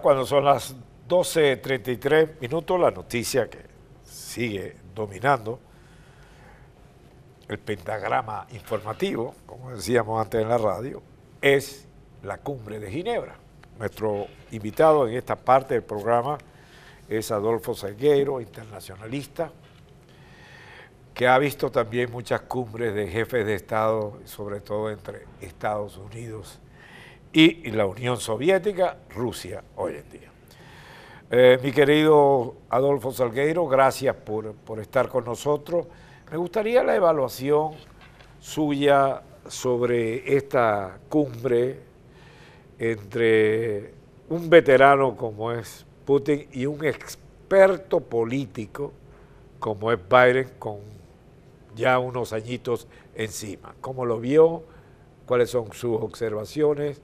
cuando son las 12.33 minutos, la noticia que sigue dominando el pentagrama informativo, como decíamos antes en la radio, es la cumbre de Ginebra. Nuestro invitado en esta parte del programa es Adolfo Salgueiro, internacionalista, que ha visto también muchas cumbres de jefes de Estado, sobre todo entre Estados Unidos y y la Unión Soviética, Rusia hoy en día. Eh, mi querido Adolfo Salgueiro, gracias por, por estar con nosotros. Me gustaría la evaluación suya sobre esta cumbre entre un veterano como es Putin y un experto político como es Biden con ya unos añitos encima. ¿Cómo lo vio? ¿Cuáles son sus observaciones?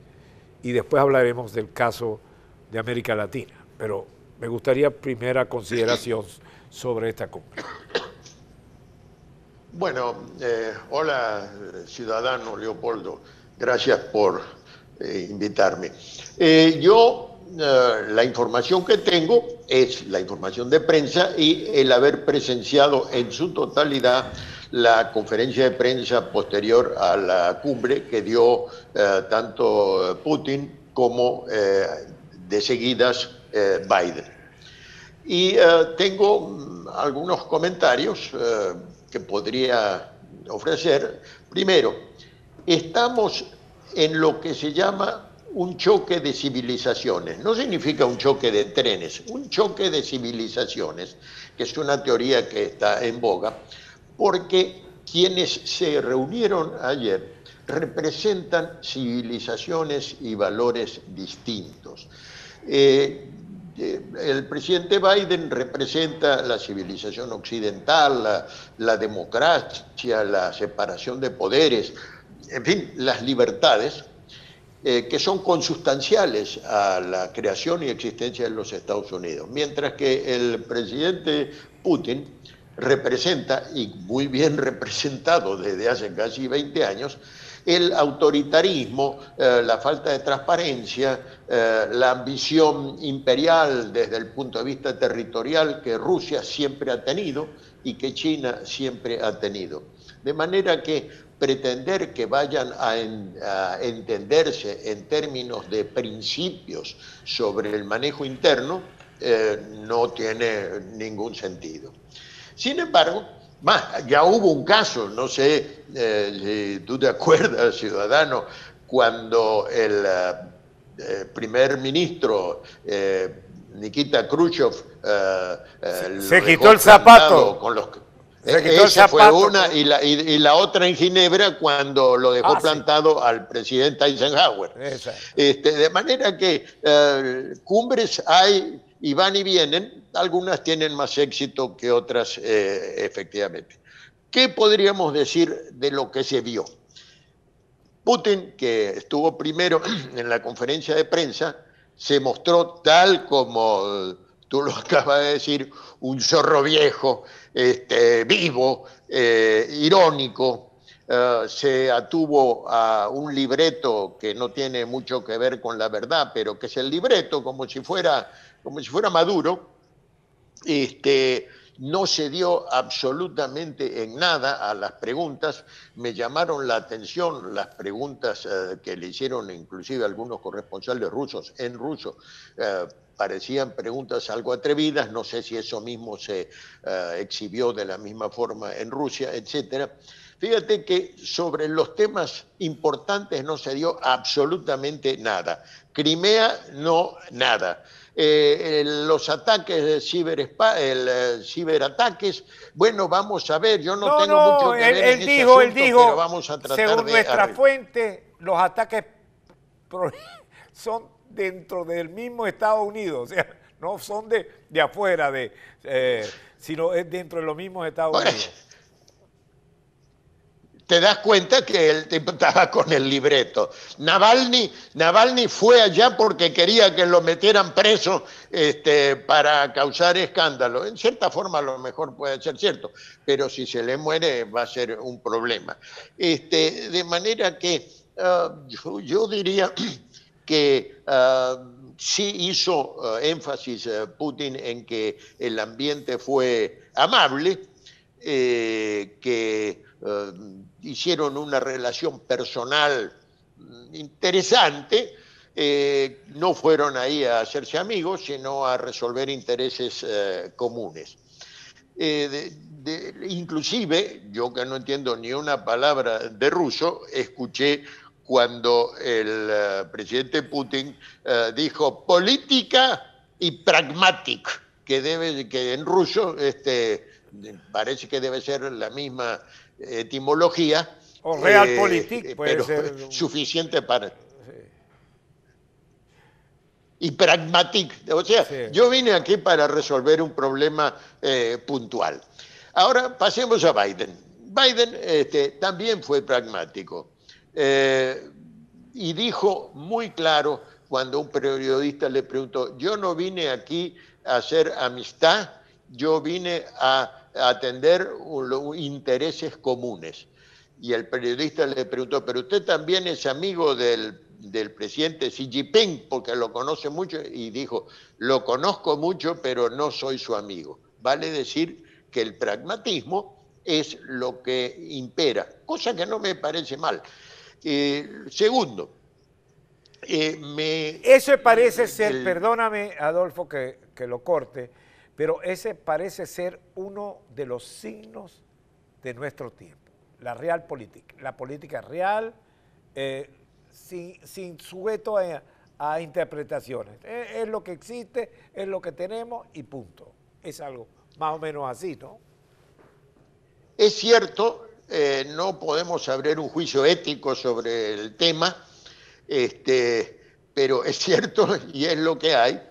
y después hablaremos del caso de América Latina. Pero me gustaría primera consideración sobre esta cumbre. Bueno, eh, hola ciudadano Leopoldo, gracias por eh, invitarme. Eh, yo la información que tengo es la información de prensa y el haber presenciado en su totalidad la conferencia de prensa posterior a la cumbre que dio eh, tanto Putin como eh, de seguidas eh, Biden. Y tengo mm, algunos comentarios que podría ofrecer. Primero, estamos en lo que se llama un choque de civilizaciones. No significa un choque de trenes, un choque de civilizaciones, que es una teoría que está en boga porque quienes se reunieron ayer representan civilizaciones y valores distintos. Eh, eh, el presidente Biden representa la civilización occidental, la, democracia, la separación de poderes, en fin, las libertades, eh, que son consustanciales a la creación y existencia de los Estados Unidos. Mientras que el presidente Putin representa, y muy bien representado desde hace casi 20 años, el autoritarismo, eh, la falta de transparencia, eh, la ambición imperial desde el punto de vista territorial que Rusia siempre ha tenido y que China siempre ha tenido. De manera que pretender que vayan a, entenderse en términos de principios sobre el manejo interno eh, no tiene ningún sentido. Sin embargo, más, ya hubo un caso, no sé eh, si tú te acuerdas, ciudadano, cuando el eh, eh, primer ministro Nikita Khrushchev se, quitó el zapato. Con los, se fue una y la, otra en Ginebra cuando lo dejó ah, plantado al presidente Eisenhower. Este, de manera que cumbres hay y van y vienen, algunas tienen más éxito que otras, eh, efectivamente. ¿Qué podríamos decir de lo que se vio? Putin, que estuvo primero en la conferencia de prensa, se mostró tal como eh, tú lo acabas de decir, un zorro viejo, este, vivo, eh, irónico, se atuvo a un libreto que no tiene mucho que ver con la verdad, pero que es el libreto, como si fuera, como si fuera Maduro, este, no se dio absolutamente en nada a las preguntas. Me llamaron la atención las preguntas eh, que le hicieron inclusive algunos corresponsales rusos en ruso. Eh, parecían preguntas algo atrevidas, no sé si eso mismo se eh, exhibió de la misma forma en Rusia, etc. Fíjate que sobre los temas importantes no se dio absolutamente nada. Crimea no nada eh, los ataques, de ciberespa el, eh, ciberataques. Bueno, vamos a ver, yo no, tengo mucho que él, ver dijo, él dijo, vamos a según nuestra fuente, los ataques son dentro del mismo Estados Unidos, o sea, no son de, de afuera, de, eh, sino es dentro de los mismos Estados Unidos te das cuenta que él tipo estaba con el libreto. Navalny, Navalny fue allá porque quería que lo metieran preso este, para causar escándalo. En cierta forma a lo mejor puede ser cierto, pero si se le muere va a ser un problema. Este, de manera que ah, yo, diría que ah, sí hizo ah, énfasis Putin en que el ambiente fue amable, eh, que hicieron una relación personal interesante, eh, no fueron ahí a hacerse amigos, sino a resolver intereses eh, comunes. Eh, inclusive, yo que no entiendo ni una palabra de ruso, escuché cuando el presidente Putin dijo política y pragmática, que, debe, que en ruso este, parece que debe ser la misma etimología. O realpolitik, eh, eh, pero suficiente para. Y pragmatic. O sea, yo vine aquí para resolver un problema eh, puntual. Ahora pasemos a Biden. Biden este, también fue pragmático y dijo muy claro cuando un periodista le preguntó, yo no vine aquí a hacer amistad, yo vine a atender intereses comunes. Y el periodista le preguntó, pero usted también es amigo del, presidente Xi Jinping, porque lo conoce mucho, y dijo, lo conozco mucho, pero no soy su amigo. Vale decir que el pragmatismo es lo que impera, cosa que no me parece mal. Eh, segundo, eh, me... Ese parece ser, perdóname Adolfo que, que lo corte, pero ese parece ser uno de los signos de nuestro tiempo, la real política, la política real, eh, sin, sujeto a, interpretaciones. Eh, es, lo que existe, es lo que tenemos y punto. Es algo más o menos así, ¿no? Es cierto, eh, no podemos abrir un juicio ético sobre el tema, este, pero es cierto y es lo que hay.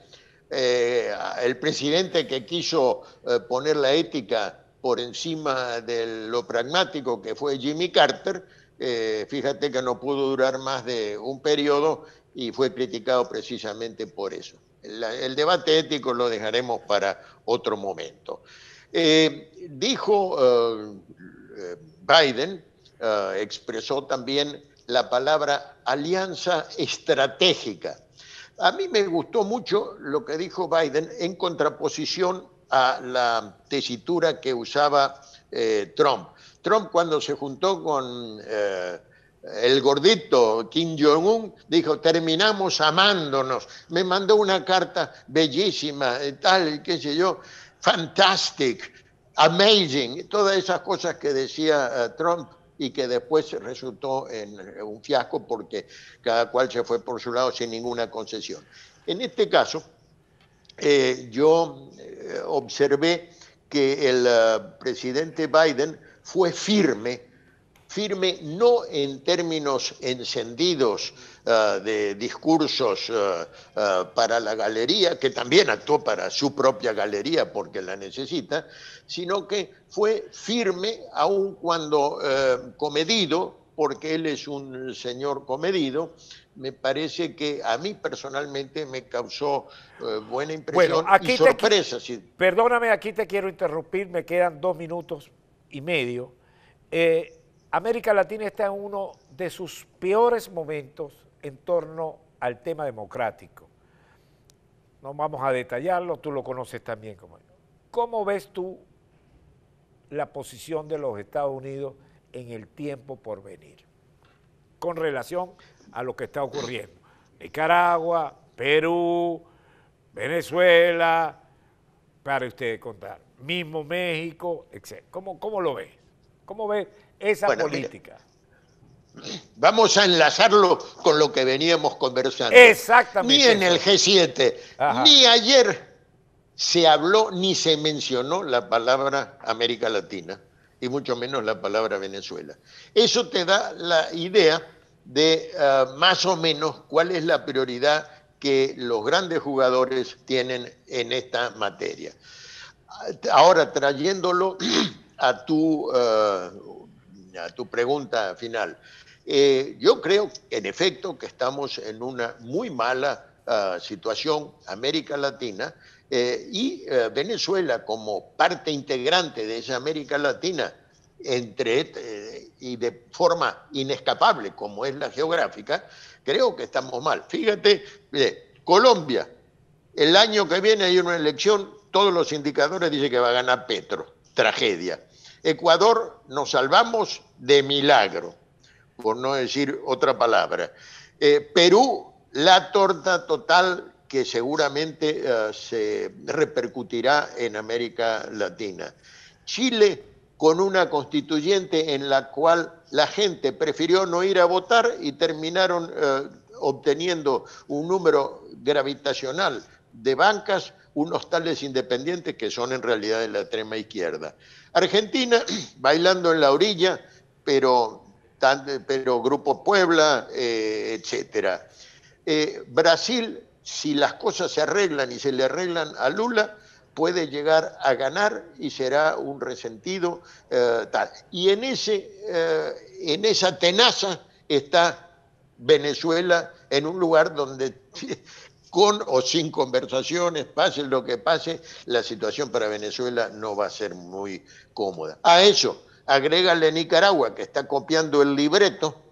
Eh, el presidente que quiso eh, poner la ética por encima de lo pragmático que fue Jimmy Carter, eh, fíjate que no pudo durar más de un periodo y fue criticado precisamente por eso. el debate ético lo dejaremos para otro momento. dijo Biden, expresó también la palabra alianza estratégica a mí me gustó mucho lo que dijo Biden en contraposición a la tesitura que usaba eh, Trump. Trump cuando se juntó con eh, el gordito Kim Jong-un, dijo, terminamos amándonos. Me mandó una carta bellísima, eh, tal, qué sé yo, fantastic, amazing, todas esas cosas que decía Trump y que después resultó en eh, un fiasco porque cada cual se fue por su lado sin ninguna concesión. En este caso, eh, yo eh, observé que el presidente Biden fue firme firme no en términos encendidos eh, de discursos eh, eh, para la galería, que también actuó para su propia galería porque la necesita, sino que fue firme aun cuando comedido, porque él es un señor comedido, me parece que a mí personalmente me causó buena impresión y sorpresa. Perdóname, aquí te quiero interrumpir, me quedan dos minutos y medio. América Latina está en uno de sus peores momentos en torno al tema democrático. No vamos a detallarlo, tú lo conoces también como yo. ¿Cómo ves tú la posición de los Estados Unidos en el tiempo por venir con relación a lo que está ocurriendo? Nicaragua, Perú, Venezuela, para ustedes contar, mismo México, etc. ¿Cómo, cómo lo ves? ¿Cómo ve esa política? vamos a enlazarlo con lo que veníamos conversando. Exactamente. Ni en el G7, ni ayer se habló ni se mencionó la palabra América Latina y mucho menos la palabra Venezuela. Eso te da la idea de ah, más o menos cuál es la prioridad que los grandes jugadores tienen en esta materia. Ahora, trayéndolo a tu, eh, a tu pregunta final. Eh, yo creo, en efecto, que estamos en una muy mala eh, situación, América Latina, y Venezuela como parte integrante de esa América Latina, entre, y de forma inescapable como es la geográfica, creo que estamos mal. Fíjate, Colombia, el año que viene hay una elección, todos los indicadores dicen que va a ganar Petro, tragedia. Ecuador nos salvamos de milagro, por no decir otra palabra. Eh, Perú, la torta total que seguramente eh, se repercutirá en América Latina. Chile, con una constituyente en la cual la gente prefirió no ir a votar y terminaron eh, obteniendo un número gravitacional de bancas, unos tales independientes que son en realidad de la extrema izquierda. Argentina, bailando en la orilla, pero, pero Grupo Puebla, eh, etc. Eh, Brasil, si las cosas se arreglan y se le arreglan a Lula, puede llegar a ganar y será un resentido. Eh, tal. Y en, ese, en esa tenaza está Venezuela en un lugar donde con o sin conversaciones, pase lo que pase, la situación para Venezuela no va a ser muy cómoda. A eso, agrégale Nicaragua, que está copiando el libreto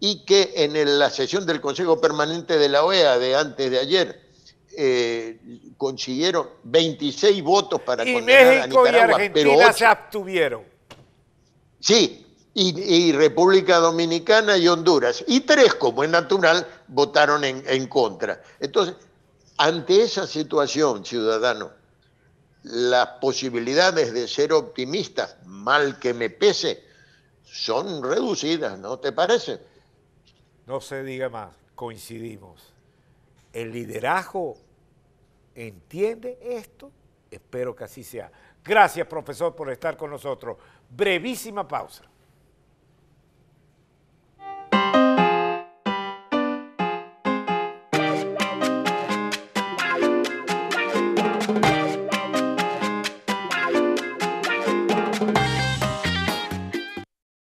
y que en la sesión del Consejo Permanente de la OEA de antes de ayer eh, consiguieron 26 votos para condenar a Nicaragua. Y Argentina se abstuvieron. Sí, y, República Dominicana y Honduras. Y tres, como es natural, votaron en, en contra. Entonces, ante esa situación, ciudadano, las posibilidades de ser optimistas, mal que me pese, son reducidas, ¿no te parece? No se diga más, coincidimos. El liderazgo entiende esto, espero que así sea. Gracias, profesor, por estar con nosotros. Brevísima pausa.